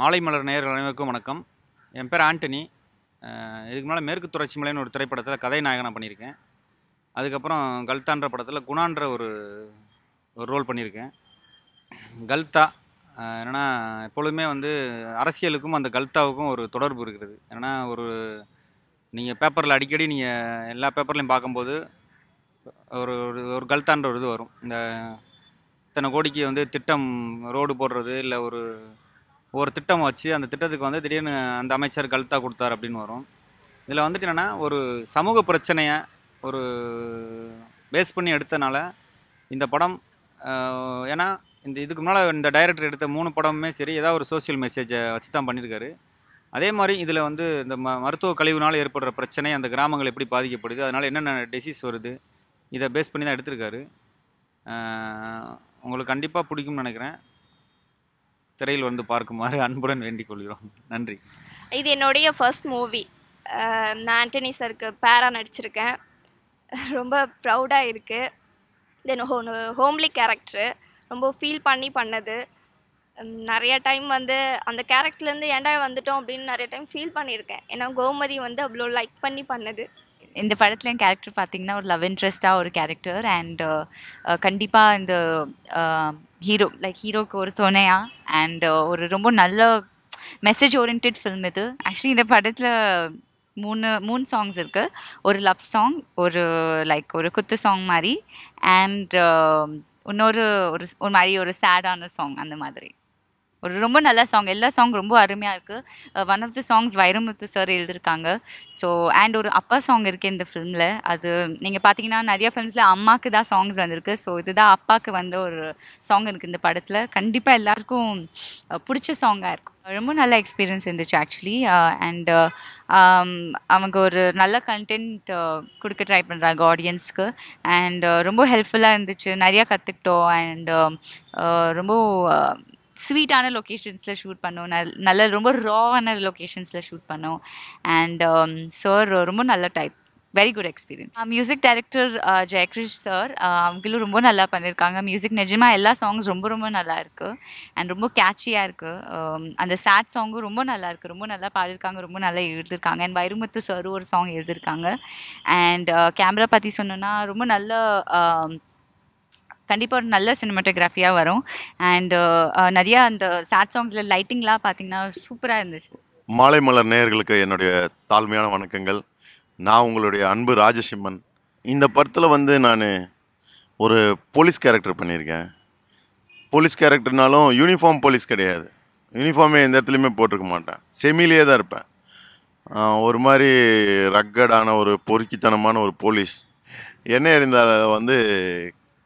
மாலை மலர் நேர்கள் அனைவருக்கும் வணக்கம் என் பேர் ஆண்டனி இதுக்கு மேலே மேற்கு தொடர்ச்சி மலைன்னு ஒரு திரைப்படத்தில் கதை நாயகனாக பண்ணியிருக்கேன் அதுக்கப்புறம் கல்தான்ற படத்தில் குணான்ற ஒரு ஒரு ரோல் பண்ணியிருக்கேன் கல்தா என்னென்னா எப்பொழுதுமே வந்து அரசியலுக்கும் அந்த கல்தாவுக்கும் ஒரு தொடர்பு இருக்கிறது ஏன்னா ஒரு நீங்கள் பேப்பரில் அடிக்கடி நீங்கள் எல்லா பேப்பர்லையும் பார்க்கும்போது ஒரு ஒரு கல்தான்ற ஒரு இது வரும் இந்த இத்தனை கோடிக்கு வந்து திட்டம் ரோடு போடுறது இல்லை ஒரு ஒரு திட்டம் வச்சு அந்த திட்டத்துக்கு வந்து திடீர்னு அந்த அமைச்சர் கழுத்தாக கொடுத்தார் அப்படின்னு வரும் இதில் வந்துட்டு என்னென்னா ஒரு சமூக பிரச்சனையை ஒரு பேஸ் பண்ணி எடுத்தனால இந்த படம் ஏன்னா இந்த இதுக்கு முன்னால் இந்த டைரக்டர் எடுத்த மூணு படமுமே சரி ஏதாவது ஒரு சோசியல் மெசேஜை வச்சு தான் பண்ணியிருக்காரு அதே மாதிரி இதில் வந்து இந்த ம மருத்துவ கழிவுனால் ஏற்படுற பிரச்சனை அந்த கிராமங்கள் எப்படி பாதிக்கப்படுது அதனால் என்னென்ன டிசீஸ் வருது இதை பேஸ் பண்ணி தான் எடுத்திருக்காரு உங்களுக்கு கண்டிப்பாக பிடிக்கும்னு நினைக்கிறேன் திரையில் வந்து பார்க்குமாறு அன்புடன் வேண்டிக் கொள்கிறோம் நன்றி இது என்னுடைய ஃபர்ஸ்ட் மூவி நான் ஆண்டனி சருக்கு பேரா நடிச்சிருக்கேன் ரொம்ப ப்ரௌடாக இருக்குது தென் ஹோ ஹோம்லி கேரக்டரு ரொம்ப ஃபீல் பண்ணி பண்ணது நிறைய டைம் வந்து அந்த கேரக்டர்லேருந்து ஏண்டா வந்துட்டோம் அப்படின்னு நிறைய டைம் ஃபீல் பண்ணியிருக்கேன் ஏன்னா கோமதி வந்து அவ்வளோ லைக் பண்ணி பண்ணது இந்த படத்தில் என் கேரக்டர் பார்த்தீங்கன்னா ஒரு லவ் இன்ட்ரெஸ்டாக ஒரு கேரக்டர் அண்ட் கண்டிப்பாக இந்த ஹீரோ லைக் ஹீரோக்கு ஒரு துணையா அண்ட் uh, ஒரு ரொம்ப நல்ல மெசேஜ் ஓரியன்ட் ஃபில்ம் இது ஆக்சுவலி இந்த படத்தில் மூணு மூணு சாங்ஸ் இருக்குது ஒரு லவ் சாங் ஒரு லைக் ஒரு குத்து சாங் மாதிரி அண்ட் uh, இன்னொரு ஒரு ஒரு மாதிரி ஒரு சேடான சாங் அந்த மாதிரி ஒரு ரொம்ப நல்ல சாங் எல்லா சாங் ரொம்ப அருமையாக இருக்குது one of the songs Vairamuthu sir எழுதியிருக்காங்க ஸோ அண்ட் ஒரு அப்பா சாங் இருக்குது இந்த ஃபிலிமில் அது நீங்கள் பார்த்தீங்கன்னா நிறைய ஃபிலிம்ஸில் அம்மாவுக்கு தான் சாங்ஸ் வந்திருக்கு ஸோ இதுதான் அப்பாவுக்கு வந்த ஒரு சாங் இருக்குது இந்த படத்தில் கண்டிப்பாக எல்லாருக்கும் பிடிச்ச சாங்காக இருக்கும் ரொம்ப நல்ல எக்ஸ்பீரியன்ஸ் இருந்துச்சு ஆக்சுவலி அண்டு அவங்க ஒரு நல்ல கண்டென்ட் கொடுக்க ட்ரை பண்ணுறாங்க ஆடியன்ஸ்க்கு அண்ட் ரொம்ப ஹெல்ப்ஃபுல்லாக இருந்துச்சு நிறையா கற்றுக்கிட்டோம் அண்ட் ரொம்ப ஸ்வீட்டான லொக்கேஷன்ஸில் ஷூட் பண்ணோம் நல் நல்ல ரொம்ப ராவான லொக்கேஷன்ஸில் ஷூட் பண்ணோம் அண்ட் சார் um, ரொம்ப நல்ல type very good experience music director Jayakrish sir அவங்களும் ரொம்ப நல்லா பண்ணியிருக்காங்க மியூசிக் நிஜமாக எல்லா சாங்ஸ் ரொம்ப ரொம்ப நல்லா இருக்குது அண்ட் ரொம்ப கேட்சியாக இருக்குது um, அந்த சேட் சாங்கும் ரொம்ப நல்லா இருக்குது ரொம்ப நல்லா பாடியிருக்காங்க ரொம்ப நல்லா எழுதியிருக்காங்க அண்ட் வைரமுத்து சார் ஒரு சாங் எழுதியிருக்காங்க அண்ட் கேமரா uh, பற்றி சொன்னோன்னா ரொம்ப நல்ல um, கண்டிப்பாக ஒரு நல்ல சினிமாட்டோகிராஃபியாக வரும் uh, அண்ட் நிறையா அந்த சேட் சாங்ஸில் லைட்டிங்லாம் பார்த்தீங்கன்னா சூப்பராக இருந்துச்சு மாலை மலர் நேயர்களுக்கு என்னுடைய தாழ்மையான வணக்கங்கள் நான் உங்களுடைய அன்பு ராஜசிம்மன் இந்த படத்தில் வந்து நான் ஒரு போலீஸ் கேரக்டர் பண்ணியிருக்கேன் போலீஸ் கேரக்டர்னாலும் யூனிஃபார்ம் போலீஸ் கிடையாது யூனிஃபார்மே எந்த இடத்துலையுமே போட்டிருக்க மாட்டேன் செமிலியே தான் இருப்பேன் ஒரு மாதிரி ரக்கடான ஒரு பொறுக்கித்தனமான ஒரு போலீஸ் என்ன இருந்தால் வந்து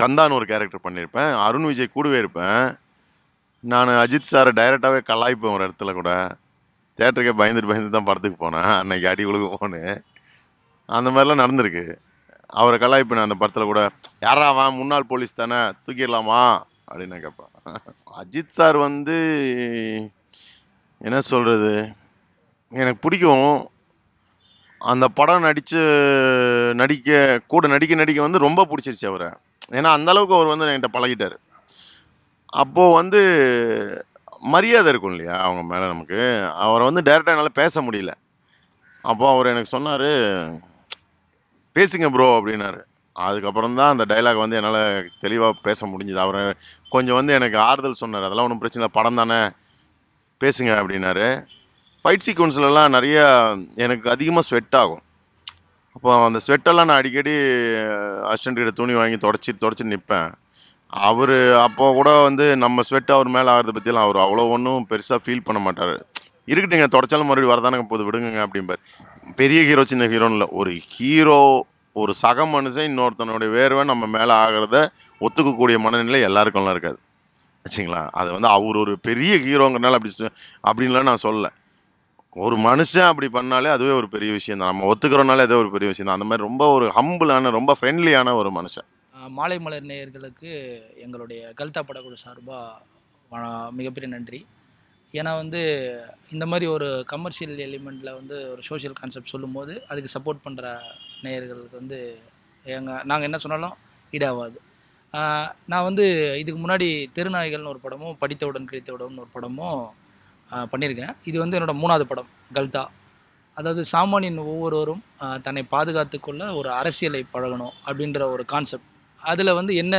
கந்தான்னு ஒரு கேரக்டர் பண்ணியிருப்பேன் அருண் விஜய் கூடவே இருப்பேன் நான் அஜித் சாரை டைரெக்டாகவே கலாய்ப்பேன் ஒரு இடத்துல கூட தேட்டருக்கே பயந்துட்டு பயந்து தான் படத்துக்கு போனேன் அன்றைக்கி அடி உழுகு போனேன் அந்த மாதிரிலாம் நடந்திருக்கு அவரை கலாய்ப்பு நான் அந்த படத்தில் கூட யாராவான் முன்னாள் போலீஸ் தானே தூக்கிடலாமா அப்படின்னு நான் கேட்பேன் அஜித் சார் வந்து என்ன சொல்கிறது எனக்கு பிடிக்கும் அந்த படம் நடித்து நடிக்க கூட நடிக்க நடிக்க வந்து ரொம்ப பிடிச்சிருச்சு அவரை ஏன்னா அந்தளவுக்கு அவர் வந்து என்கிட்ட பழகிட்டார் அப்போது வந்து மரியாதை இருக்கும் இல்லையா அவங்க மேலே நமக்கு அவரை வந்து டைரெக்டாக என்னால் பேச முடியல அப்போ அவர் எனக்கு சொன்னார் பேசுங்க ப்ரோ அப்படின்னாரு அதுக்கப்புறம் தான் அந்த டைலாக் வந்து என்னால் தெளிவாக பேச முடிஞ்சுது அவர் கொஞ்சம் வந்து எனக்கு ஆறுதல் சொன்னார் அதெல்லாம் ஒன்றும் பிரச்சனை இல்லை படம் தானே பேசுங்க அப்படின்னாரு ஃபைட் சீக்வன்ஸ்லலாம் நிறையா எனக்கு அதிகமாக ஸ்வெட் ஆகும் அப்போ அந்த ஸ்வெட்டெல்லாம் நான் அடிக்கடி அசிஸ்டண்ட் கிட்ட துணி வாங்கி தொடச்சி தொடச்சி நிற்பேன் அவர் அப்போ கூட வந்து நம்ம ஸ்வெட் அவர் மேலே ஆகிறத பற்றிலாம் அவர் அவ்வளோ ஒன்றும் பெருசாக ஃபீல் பண்ண மாட்டார் இருக்கட்டுங்க தொடச்சாலும் மறுபடியும் வரதானுங்க போது விடுங்க அப்படிம்பார் பெரிய ஹீரோ சின்ன ஹீரோன்னு இல்லை ஒரு ஹீரோ ஒரு சக மனுஷன் இன்னொருத்தனுடைய வேர்வை நம்ம மேலே ஆகிறத ஒத்துக்கக்கூடிய மனநிலை எல்லாருக்கும்லாம் இருக்காது வச்சுங்களா அது வந்து அவர் ஒரு பெரிய ஹீரோங்கிறனால அப்படி அப்படின்லாம் நான் சொல்லலை ஒரு மனுஷன் அப்படி பண்ணாலே அதுவே ஒரு பெரிய விஷயம் தான் நம்ம ஒத்துக்கிறோனாலே ஏதோ ஒரு பெரிய விஷயம் தான் அந்த மாதிரி ரொம்ப ஒரு ஹம்பிளான ரொம்ப ஃப்ரெண்ட்லியான ஒரு மனுஷன் மாலை மலர் நேயர்களுக்கு எங்களுடைய கல்தா படக்குழு சார்பாக மிகப்பெரிய நன்றி ஏன்னா வந்து இந்த மாதிரி ஒரு கமர்ஷியல் எலிமெண்ட்டில் வந்து ஒரு சோஷியல் கான்செப்ட் சொல்லும்போது அதுக்கு சப்போர்ட் பண்ணுற நேயர்களுக்கு வந்து எங்கள் நாங்கள் என்ன சொன்னாலும் ஈடாகாது நான் வந்து இதுக்கு முன்னாடி திருநாய்கள்னு ஒரு படமும் படித்தவுடன் கிடைத்தவுடன் ஒரு படமும் பண்ணியிருக்கேன் இது வந்து என்னோடய மூணாவது படம் கல்தா அதாவது சாமானியன் ஒவ்வொருவரும் தன்னை பாதுகாத்துக்கொள்ள ஒரு அரசியலை பழகணும் அப்படின்ற ஒரு கான்செப்ட் அதில் வந்து என்ன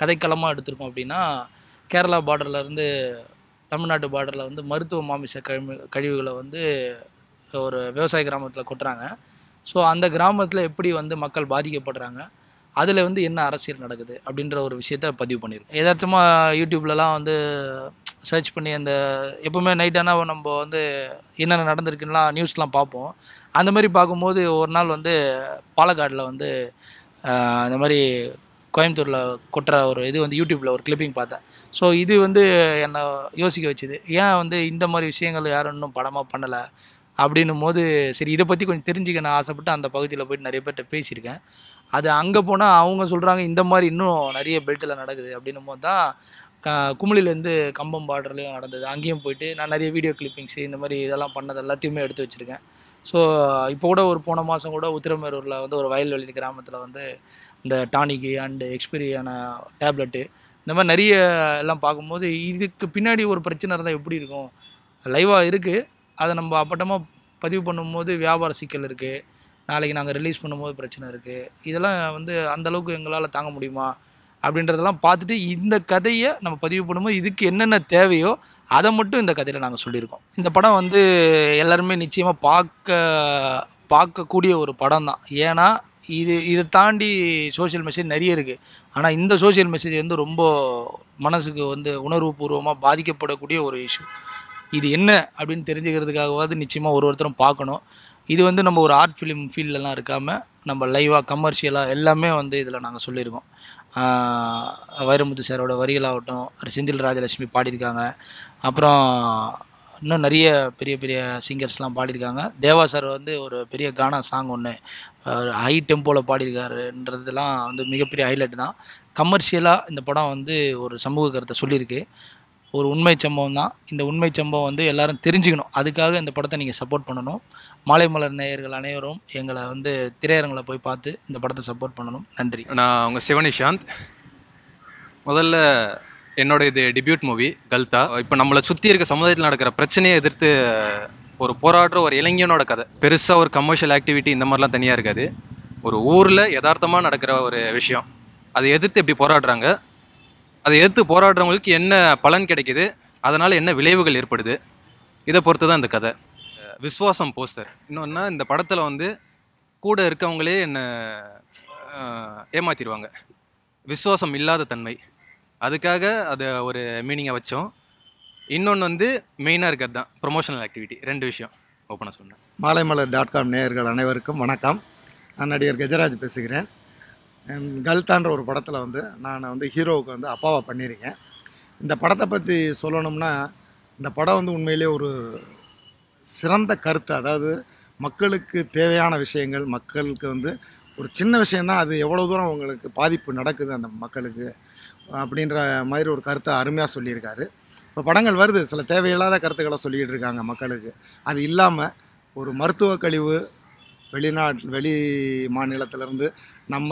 கதைக்களமாக எடுத்திருக்கோம் அப்படின்னா கேரளா பார்டர்லேருந்து தமிழ்நாட்டு பார்டரில் வந்து மருத்துவ மாமிச கழிவு கழிவுகளை வந்து ஒரு விவசாய கிராமத்தில் கொட்டுறாங்க ஸோ அந்த கிராமத்தில் எப்படி வந்து மக்கள் பாதிக்கப்படுறாங்க அதில் வந்து என்ன அரசியல் நடக்குது அப்படின்ற ஒரு விஷயத்த பதிவு பண்ணியிருக்கோம் எதார்த்தமாக யூடியூப்லலாம் வந்து சர்ச் பண்ணி அந்த எப்போவுமே நைட் ஆனால் நம்ம வந்து என்னென்ன நடந்திருக்குன்னா நியூஸ்லாம் பார்ப்போம் அந்த மாதிரி பார்க்கும்போது ஒரு நாள் வந்து பாலக்காடில் வந்து அந்த மாதிரி கோயம்புத்தூரில் கொட்டுற ஒரு இது வந்து யூடியூப்பில் ஒரு கிளிப்பிங் பார்த்தேன் ஸோ இது வந்து என்னை யோசிக்க வச்சுது ஏன் வந்து இந்த மாதிரி விஷயங்கள் யாரும் இன்னும் படமாக பண்ணலை அப்படின்னும் போது சரி இதை பற்றி கொஞ்சம் தெரிஞ்சுக்க நான் ஆசைப்பட்டு அந்த பகுதியில் போயிட்டு நிறைய பேர்கிட்ட பேசியிருக்கேன் அது அங்கே போனால் அவங்க சொல்கிறாங்க இந்த மாதிரி இன்னும் நிறைய பெல்ட்டில் நடக்குது அப்படின்னும் போது தான் க குமிழிலேருந்து கம்பம் பார்டர்லேயும் நடந்தது அங்கேயும் போயிட்டு நான் நிறைய வீடியோ கிளிப்பிங்ஸு இந்த மாதிரி இதெல்லாம் பண்ணது எல்லாத்தையுமே எடுத்து வச்சுருக்கேன் ஸோ இப்போ கூட ஒரு போன மாதம் கூட உத்திரமேரூரில் வந்து ஒரு வயல்வெளி கிராமத்தில் வந்து இந்த டானிக்கு அண்டு எக்ஸ்பீரியான டேப்லெட்டு இந்த மாதிரி நிறைய எல்லாம் பார்க்கும்போது இதுக்கு பின்னாடி ஒரு பிரச்சனை இருந்தால் எப்படி இருக்கும் லைவாக இருக்குது அதை நம்ம அப்பட்டமாக பதிவு பண்ணும்போது வியாபார சிக்கல் இருக்குது நாளைக்கு நாங்கள் ரிலீஸ் பண்ணும்போது பிரச்சனை இருக்குது இதெல்லாம் வந்து அந்தளவுக்கு எங்களால் தாங்க முடியுமா அப்படின்றதெல்லாம் பார்த்துட்டு இந்த கதையை நம்ம பதிவு பண்ணும்போது இதுக்கு என்னென்ன தேவையோ அதை மட்டும் இந்த கதையில் நாங்கள் சொல்லியிருக்கோம் இந்த படம் வந்து எல்லாருமே நிச்சயமாக பார்க்க பார்க்கக்கூடிய ஒரு படம் தான் ஏன்னா இது இதை தாண்டி சோசியல் மெசேஜ் நிறைய இருக்குது ஆனால் இந்த சோசியல் மெசேஜ் வந்து ரொம்ப மனசுக்கு வந்து உணர்வுபூர்வமாக பாதிக்கப்படக்கூடிய ஒரு இஷ்யூ இது என்ன அப்படின்னு தெரிஞ்சுக்கிறதுக்காகவாது நிச்சயமாக ஒரு ஒருத்தரும் பார்க்கணும் இது வந்து நம்ம ஒரு ஆர்ட் ஃபிலிம் ஃபீல்டெலாம் இருக்காமல் நம்ம லைவாக கமர்ஷியலாக எல்லாமே வந்து இதில் நாங்கள் சொல்லியிருக்கோம் வைரமுத்து சாரோட வரிகளாகட்டும் செந்தில் ராஜலட்சுமி பாடியிருக்காங்க அப்புறம் இன்னும் நிறைய பெரிய பெரிய சிங்கர்ஸ்லாம் பாடியிருக்காங்க தேவா சார் வந்து ஒரு பெரிய கானா சாங் ஒன்று ஹை டெம்போவில் பாடியிருக்காருன்றதுலாம் வந்து மிகப்பெரிய ஹைலைட் தான் கமர்ஷியலாக இந்த படம் வந்து ஒரு சமூக கருத்தை சொல்லியிருக்கு ஒரு உண்மை சம்பவம் தான் இந்த உண்மை சம்பவம் வந்து எல்லாரும் தெரிஞ்சுக்கணும் அதுக்காக இந்த படத்தை நீங்கள் சப்போர்ட் பண்ணணும் மாலை மலர் நேயர்கள் அனைவரும் எங்களை வந்து திரையரங்களை போய் பார்த்து இந்த படத்தை சப்போர்ட் பண்ணணும் நன்றி நான் அவங்க சிவனிஷாந்த் முதல்ல என்னோட இது டிபியூட் மூவி கல்தா இப்போ நம்மளை சுற்றி இருக்க சமுதாயத்தில் நடக்கிற பிரச்சனையை எதிர்த்து ஒரு போராடுற ஒரு இளைஞனோட கதை பெருசாக ஒரு கமர்ஷியல் ஆக்டிவிட்டி இந்த மாதிரிலாம் தனியாக இருக்காது ஒரு ஊரில் யதார்த்தமாக நடக்கிற ஒரு விஷயம் அதை எதிர்த்து எப்படி போராடுறாங்க அதை எதிர்த்து போராடுறவங்களுக்கு என்ன பலன் கிடைக்குது அதனால் என்ன விளைவுகள் ஏற்படுது இதை பொறுத்து தான் இந்த கதை விஸ்வாசம் போஸ்டர் இன்னொன்னா இந்த படத்தில் வந்து கூட இருக்கவங்களே என்னை ஏமாத்திடுவாங்க விஸ்வாசம் இல்லாத தன்மை அதுக்காக அதை ஒரு மீனிங்கை வச்சோம் இன்னொன்று வந்து மெயினாக இருக்கிறது தான் ப்ரொமோஷனல் ஆக்டிவிட்டி ரெண்டு விஷயம் ஓப்பனாக சொன்னேன் மாலைமலர் டாட் காம் நேயர்கள் அனைவருக்கும் வணக்கம் நான் நடிகர் கஜராஜ் பேசுகிறேன் கல்தான்ற ஒரு படத்தில் வந்து நான் வந்து ஹீரோவுக்கு வந்து அப்பாவை பண்ணியிருக்கேன் இந்த படத்தை பற்றி சொல்லணும்னா இந்த படம் வந்து உண்மையிலே ஒரு சிறந்த கருத்து அதாவது மக்களுக்கு தேவையான விஷயங்கள் மக்களுக்கு வந்து ஒரு சின்ன விஷயந்தான் அது எவ்வளோ தூரம் அவங்களுக்கு பாதிப்பு நடக்குது அந்த மக்களுக்கு அப்படின்ற மாதிரி ஒரு கருத்தை அருமையாக சொல்லியிருக்காரு இப்போ படங்கள் வருது சில தேவையில்லாத கருத்துக்களை சொல்லிகிட்டு இருக்காங்க மக்களுக்கு அது இல்லாமல் ஒரு மருத்துவ கழிவு வெளிநாட்டு வெளி மாநிலத்திலேருந்து நம்ம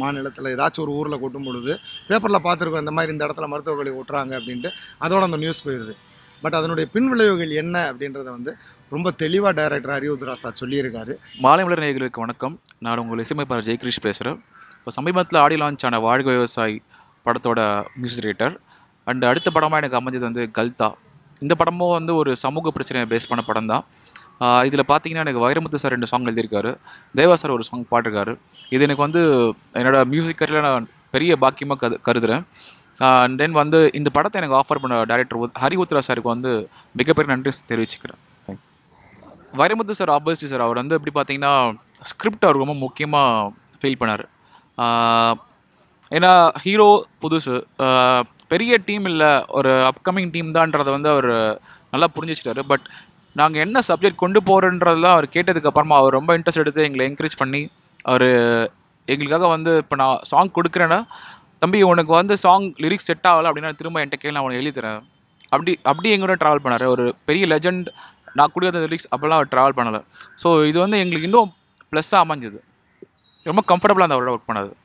மாநிலத்தில் ஏதாச்சும் ஒரு ஊரில் கொட்டும் பொழுது பேப்பரில் பார்த்துருக்கோம் இந்த மாதிரி இந்த இடத்துல மருத்துவர்களை ஓட்டுறாங்க அப்படின்ட்டு அதோட அந்த நியூஸ் போயிடுது பட் அதனுடைய பின்விளைவுகள் என்ன அப்படின்றத வந்து ரொம்ப தெளிவாக டைரக்டர் அரியுத்ரா சார் சொல்லியிருக்காரு மாலை மலர் நேயர்களுக்கு வணக்கம் நான் உங்கள் இசையமைப்பாளர் ஜெயகிரீஷ் பேசுகிறேன் இப்போ சமீபத்தில் ஆடி லான்ச் ஆன வாழ்க விவசாயி படத்தோட மியூசிக் டிரெக்டர் அண்ட் அடுத்த படமாக எனக்கு அமைஞ்சது வந்து கல்தா இந்த படமும் வந்து ஒரு சமூக பிரச்சனையை பேஸ் பண்ண படம் தான் இதில் பார்த்தீங்கன்னா எனக்கு வைரமுத்து சார் ரெண்டு சாங் எழுதியிருக்காரு தேவா சார் ஒரு சாங் பாட்டிருக்காரு இது எனக்கு வந்து என்னோடய மியூசிக் கரில் நான் பெரிய பாக்கியமாக கரு கருதுகிறேன் அண்ட் தென் வந்து இந்த படத்தை எனக்கு ஆஃபர் பண்ண டைரக்டர் ஹரி உத்ரா சாருக்கு வந்து மிகப்பெரிய நன்றி தெரிவிச்சுக்கிறேன் வைரமுத்து சார் ஆப்போசிட் சார் அவர் வந்து எப்படி பார்த்தீங்கன்னா ஸ்கிரிப்ட் அவர் ரொம்ப முக்கியமாக ஃபீல் பண்ணார் ஏன்னா ஹீரோ புதுசு பெரிய டீம் இல்லை ஒரு அப்கமிங் டீம் தான்றதை வந்து அவர் நல்லா புரிஞ்சிச்சிட்டாரு பட் நாங்கள் என்ன சப்ஜெக்ட் கொண்டு போகிறோன்றதுலாம் அவர் கேட்டதுக்கு அப்புறமா அவர் ரொம்ப இன்ட்ரெஸ்ட் எடுத்து எங்களை என்கரேஜ் பண்ணி அவர் எங்களுக்காக வந்து இப்போ நான் சாங் கொடுக்குறேன்னா தம்பி உனக்கு வந்து சாங் லிரிக்ஸ் செட் ஆகலை அப்படின்னா திரும்ப என்கிட்ட கேள்வி நான் உனக்கு எழுதித்தரேன் அப்படி அப்படி எங்களோட ட்ராவல் பண்ணார் ஒரு பெரிய லெஜண்ட் நான் கொடுக்காத லிரிக்ஸ் அப்போல்லாம் அவர் ட்ராவல் பண்ணலை ஸோ இது வந்து எங்களுக்கு இன்னும் ப்ளஸ்ஸாக அமைஞ்சது ரொம்ப கம்ஃபர்டபுளாக அந்த அவரோட ஒர்க் பண்ணது